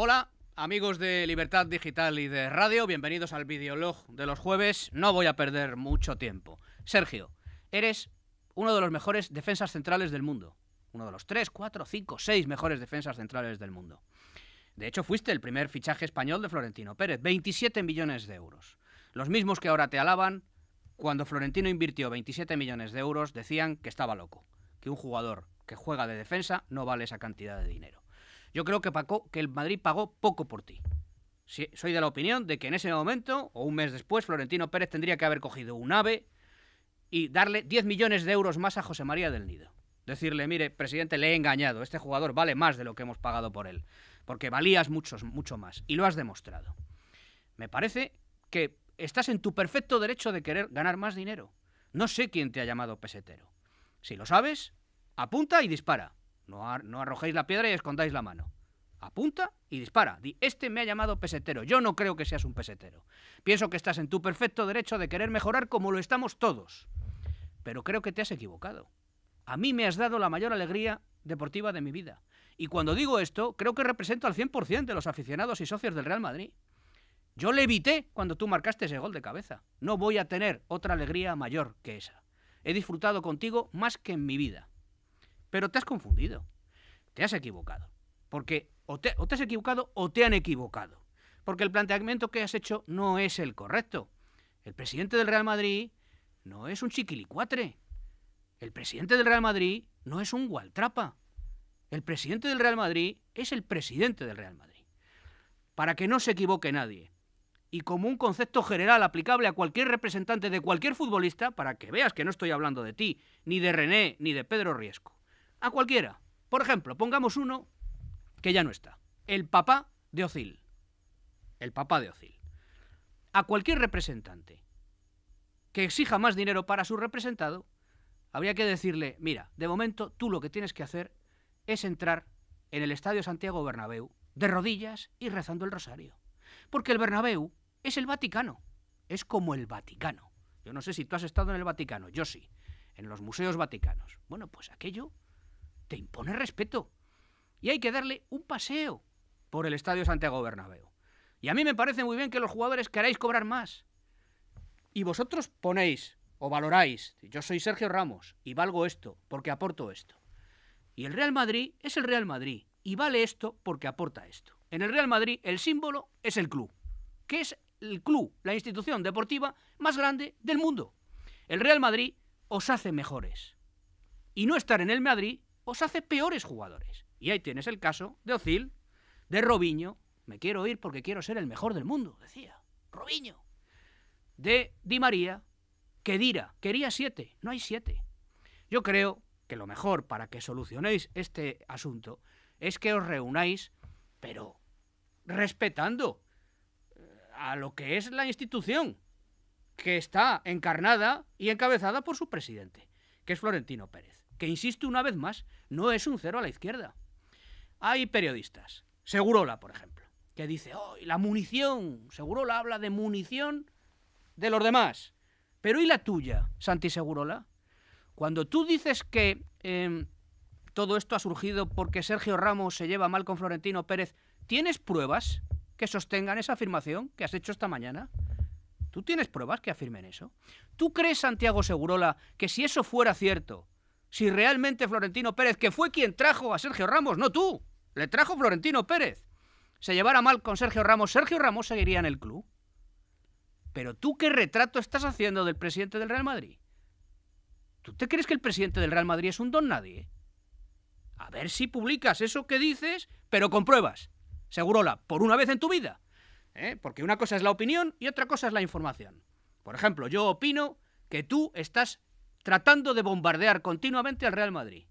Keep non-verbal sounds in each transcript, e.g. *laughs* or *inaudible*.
Hola, amigos de Libertad Digital y de Radio, bienvenidos al videolog de los jueves. No voy a perder mucho tiempo. Sergio, eres uno de los mejores defensas centrales del mundo. Uno de los tres, cuatro, cinco, seis mejores defensas centrales del mundo. De hecho, fuiste el primer fichaje español de Florentino Pérez, 27 millones de euros. Los mismos que ahora te alaban, cuando Florentino invirtió 27 millones de euros, decían que estaba loco, que un jugador que juega de defensa no vale esa cantidad de dinero. Yo creo que, el Madrid pagó poco por ti. soy de la opinión de que en ese momento, o un mes después, Florentino Pérez tendría que haber cogido un ave y darle 10 millones de euros más a José María del Nido. Decirle, mire, presidente, le he engañado, este jugador vale más de lo que hemos pagado por él, porque valías mucho, mucho más, y lo has demostrado. Me parece que estás en tu perfecto derecho de querer ganar más dinero. No sé quién te ha llamado pesetero. Si lo sabes, apunta y dispara. No, arrojéis la piedra y escondáis la mano. Apunta y dispara. Di, este me ha llamado pesetero. Yo no creo que seas un pesetero. Pienso que estás en tu perfecto derecho de querer mejorar como lo estamos todos. Pero creo que te has equivocado. A mí me has dado la mayor alegría deportiva de mi vida. Y cuando digo esto, creo que represento al 100% de los aficionados y socios del Real Madrid. Yo le evité cuando tú marcaste ese gol de cabeza. No voy a tener otra alegría mayor que esa. He disfrutado contigo más que en mi vida. Pero te has confundido, te has equivocado, porque o te, te has equivocado o te han equivocado, porque el planteamiento que has hecho no es el correcto. El presidente del Real Madrid no es un chiquilicuatre, el presidente del Real Madrid no es un gualtrapa, el presidente del Real Madrid es el presidente del Real Madrid. Para que no se equivoque nadie, y como un concepto general aplicable a cualquier representante de cualquier futbolista para que veas que no estoy hablando de ti, ni de René, ni de Pedro Riesco. A cualquiera. Por ejemplo, pongamos uno que ya no está. El papá de Ocil. El papá de Ocil. A cualquier representante que exija más dinero para su representado, habría que decirle, mira, de momento tú lo que tienes que hacer es entrar en el Estadio Santiago Bernabéu de rodillas y rezando el rosario. Porque el Bernabéu es el Vaticano, es como el Vaticano. Yo no sé si tú has estado en el Vaticano, yo sí, en los museos vaticanos. Bueno, pues aquello te impone respeto. Y hay que darle un paseo por el Estadio Santiago Bernabéu. Y a mí me parece muy bien que los jugadores queráis cobrar más. Y vosotros ponéis o valoráis, yo soy Sergio Ramos y valgo esto porque aporto esto. Y el Real Madrid es el Real Madrid y vale esto porque aporta esto. En el Real Madrid el símbolo es el club, que es el club, la institución deportiva más grande del mundo. El Real Madrid os hace mejores. Y no estar en el Madrid os pues hace peores jugadores. Y ahí tienes el caso de Ocil, de Robiño, me quiero ir porque quiero ser el mejor del mundo, decía Robiño, de Di María, que dirá, quería siete, no hay siete. Yo creo que lo mejor para que solucionéis este asunto es que os reunáis, pero respetando eh, a lo que es la institución que está encarnada y encabezada por su presidente, que es Florentino Pérez que insiste una vez más, no es un cero a la izquierda. Hay periodistas, Segurola, por ejemplo, que dice, oh, la munición! Segurola habla de munición de los demás. Pero ¿y la tuya, Santi Segurola? Cuando tú dices que em, todo esto ha surgido porque Sergio Ramos se lleva mal con Florentino Pérez, ¿tienes pruebas que sostengan esa afirmación que has hecho esta mañana? ¿Tú tienes pruebas que afirmen eso? ¿Tú crees, Santiago Segurola, que si eso fuera cierto, si realmente Florentino Pérez, que fue quien trajo a Sergio Ramos, no tú, le trajo Florentino Pérez, se llevara mal con Sergio Ramos, Sergio Ramos seguiría en el club. Pero tú qué retrato estás haciendo del presidente del Real Madrid? ¿Tú te crees que el presidente del Real Madrid es un don nadie? A ver si publicas eso que dices, pero compruebas, Segurola, por una vez en tu vida. ¿eh? Porque una cosa es la opinión y otra cosa es la información. Por ejemplo, yo opino que tú estás tratando de bombardear continuamente al Real Madrid.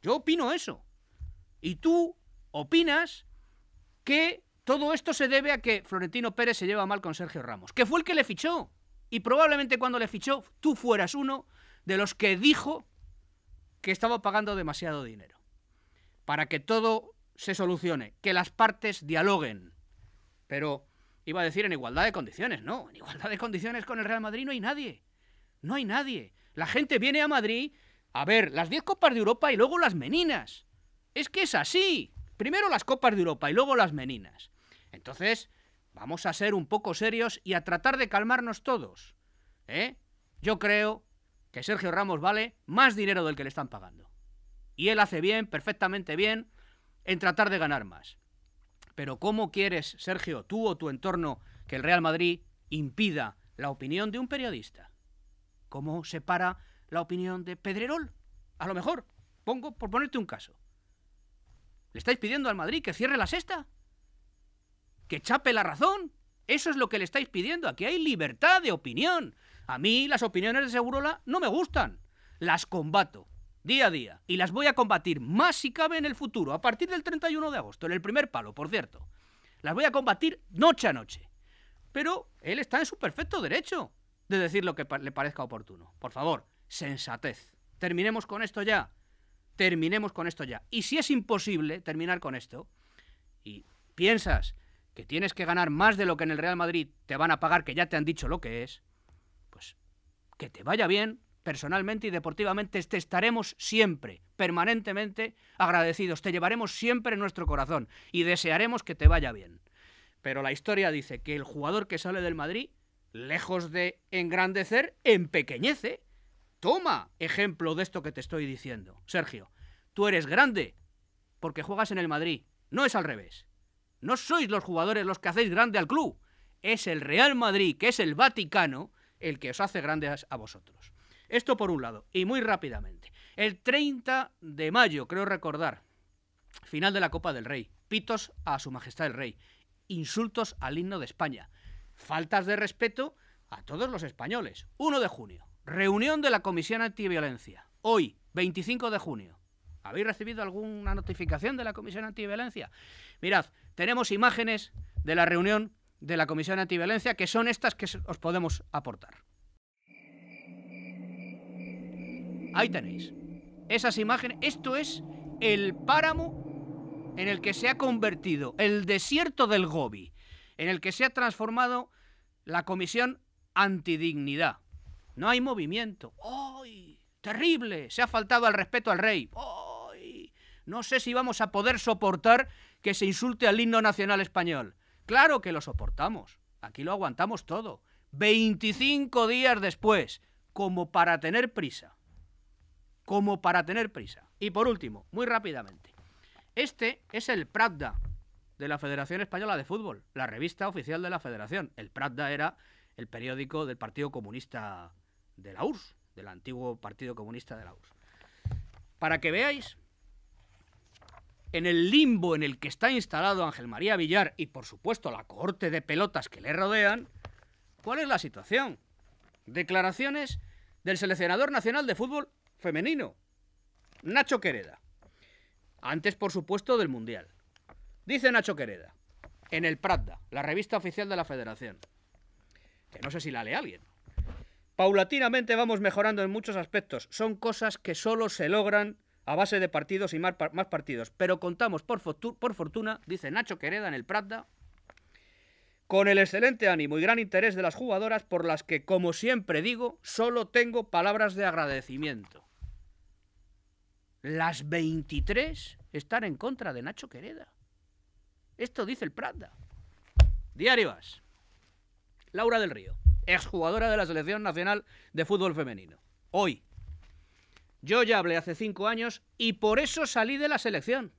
Yo opino eso. Y tú opinas que todo esto se debe a que Florentino Pérez se lleva mal con Sergio Ramos, que fue el que le fichó. Y probablemente cuando le fichó, tú fueras uno de los que dijo que estaba pagando demasiado dinero. Para que todo se solucione, que las partes dialoguen. Pero iba a decir en igualdad de condiciones, no, en igualdad de condiciones con el Real Madrid no hay nadie. No hay nadie. La gente viene a Madrid a ver las 10 Copas de Europa y luego las meninas. Es que es así. Primero las Copas de Europa y luego las meninas. Entonces, vamos a ser un poco serios y a tratar de calmarnos todos. ¿Eh? Yo creo que Sergio Ramos vale más dinero del que le están pagando. Y él hace bien, perfectamente bien, en tratar de ganar más. Pero ¿cómo quieres, Sergio, tú o tu entorno, que el Real Madrid impida la opinión de un periodista? cómo separa la opinión de Pedrerol. A lo mejor, pongo por ponerte un caso. ¿Le estáis pidiendo al Madrid que cierre la sexta? ¿Que chape la razón? Eso es lo que le estáis pidiendo. Aquí hay libertad de opinión. A mí las opiniones de Segurola no me gustan. Las combato día a día y las voy a combatir más si cabe en el futuro, a partir del 31 de agosto, en el primer palo, por cierto. Las voy a combatir noche a noche. Pero él está en su perfecto derecho de decir lo que le parezca oportuno. Por favor, sensatez. Terminemos con esto ya. Terminemos con esto ya. Y si es imposible terminar con esto, y piensas que tienes que ganar más de lo que en el Real Madrid te van a pagar, que ya te han dicho lo que es, pues que te vaya bien personalmente y deportivamente, te estaremos siempre, permanentemente agradecidos, te llevaremos siempre en nuestro corazón y desearemos que te vaya bien. Pero la historia dice que el jugador que sale del Madrid lejos de engrandecer, empequeñece. Toma ejemplo de esto que te estoy diciendo. Sergio, tú eres grande porque juegas en el Madrid. No es al revés. No sois los jugadores los que hacéis grande al club. Es el Real Madrid, que es el Vaticano, el que os hace grandes a vosotros. Esto por un lado, y muy rápidamente. El 30 de mayo, creo recordar, final de la Copa del Rey. Pitos a su Majestad el Rey. Insultos al himno de España faltas de respeto a todos los españoles. 1 de junio, reunión de la Comisión Antiviolencia. Hoy, 25 de junio. ¿Habéis recibido alguna notificación de la Comisión Antiviolencia? Mirad, tenemos imágenes de la reunión de la Comisión Antiviolencia que son estas que os podemos aportar. Ahí tenéis. Esas imágenes. Esto es el páramo en el que se ha convertido el desierto del Gobi en el que se ha transformado la comisión antidignidad. No hay movimiento. ¡Ay! ¡Terrible! Se ha faltado al respeto al rey. ¡Ay! No sé si vamos a poder soportar que se insulte al himno nacional español. Claro que lo soportamos. Aquí lo aguantamos todo. 25 días después, como para tener prisa. Como para tener prisa. Y por último, muy rápidamente. Este es el Pravda, de la Federación Española de Fútbol, la revista oficial de la Federación. El Pratda era el periódico del Partido Comunista de la URSS, del antiguo Partido Comunista de la URSS. Para que veáis en el limbo en el que está instalado Ángel María Villar y por supuesto la cohorte de pelotas que le rodean, ¿cuál es la situación? Declaraciones del seleccionador nacional de fútbol femenino, Nacho Quereda, antes por supuesto del Mundial. Dice Nacho Quereda, en el Prada, la revista oficial de la Federación, que no sé si la lee alguien. Paulatinamente vamos mejorando en muchos aspectos. Son cosas que solo se logran a base de partidos y más partidos. Pero contamos, por, fortuna, dice Nacho Quereda en el Prada, con el excelente ánimo y gran interés de las jugadoras por las que, como siempre digo, solo tengo palabras de agradecimiento. Las 23 están en contra de Nacho Quereda. Esto dice el Prada. Diario Vas. Laura del Río, exjugadora de la Selección Nacional de Fútbol Femenino. Hoy. Yo ya hablé hace cinco años y por eso salí de la selección.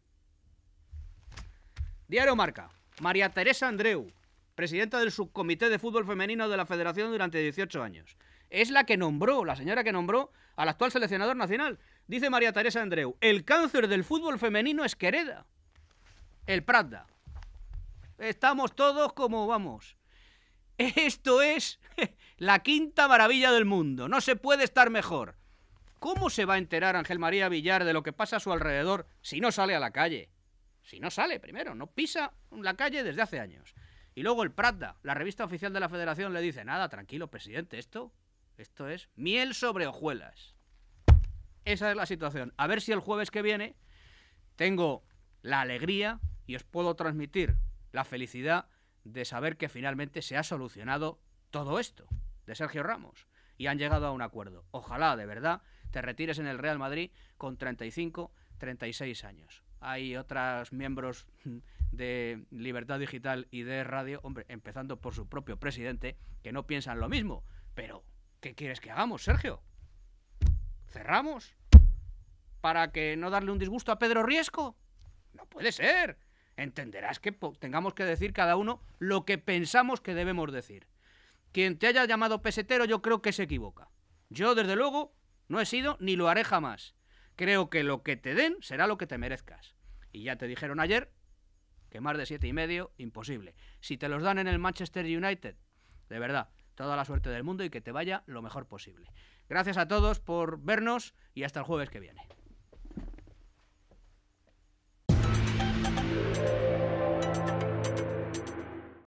Diario Marca. María Teresa Andreu, presidenta del Subcomité de Fútbol Femenino de la Federación durante 18 años. Es la que nombró, la señora que nombró al actual seleccionador nacional. Dice María Teresa Andreu, el cáncer del fútbol femenino es Quereda. El Prada. Estamos todos como vamos. Esto es *laughs* la quinta maravilla del mundo. No se puede estar mejor. ¿Cómo se va a enterar Ángel María Villar de lo que pasa a su alrededor si no sale a la calle? Si no sale, primero, no pisa la calle desde hace años. Y luego el Prada, la revista oficial de la Federación, le dice, nada, tranquilo, presidente, esto, esto es miel sobre hojuelas. Esa es la situación. A ver si el jueves que viene tengo la alegría y os puedo transmitir la felicidad de saber que finalmente se ha solucionado todo esto de Sergio Ramos y han llegado a un acuerdo. Ojalá, de verdad, te retires en el Real Madrid con 35, 36 años. Hay otros miembros *laughs* de Libertad Digital y de Radio, hombre, empezando por su propio presidente, que no piensan lo mismo. Pero, ¿qué quieres que hagamos, Sergio? ¿Cerramos? ¿Para que no darle un disgusto a Pedro Riesco? No puede ser entenderás que tengamos que decir cada uno lo que pensamos que debemos decir. Quien te haya llamado pesetero yo creo que se equivoca. Yo, desde luego, no he sido ni lo haré jamás. Creo que lo que te den será lo que te merezcas. Y ya te dijeron ayer que más de siete y medio, imposible. Si te los dan en el Manchester United, de verdad, toda la suerte del mundo y que te vaya lo mejor posible. Gracias a todos por vernos y hasta el jueves que viene.